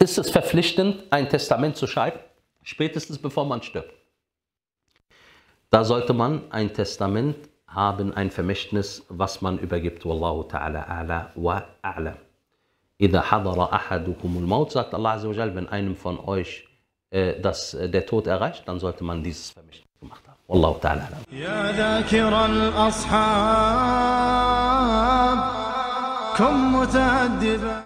ist es verpflichtend, ein Testament zu schreiben, spätestens bevor man stirbt. Da sollte man ein Testament haben, ein Vermächtnis, was man übergibt. Wallahu ta'ala ala wa a'la. إذا hadara أحدكم maut sagt Allah Azza wa Jal, wenn einem von euch äh, das, äh, der Tod erreicht, dann sollte man dieses Vermächtnis gemacht haben. Wallahu ta'ala ala. يا ذاكر الأصحاب كن متأدبا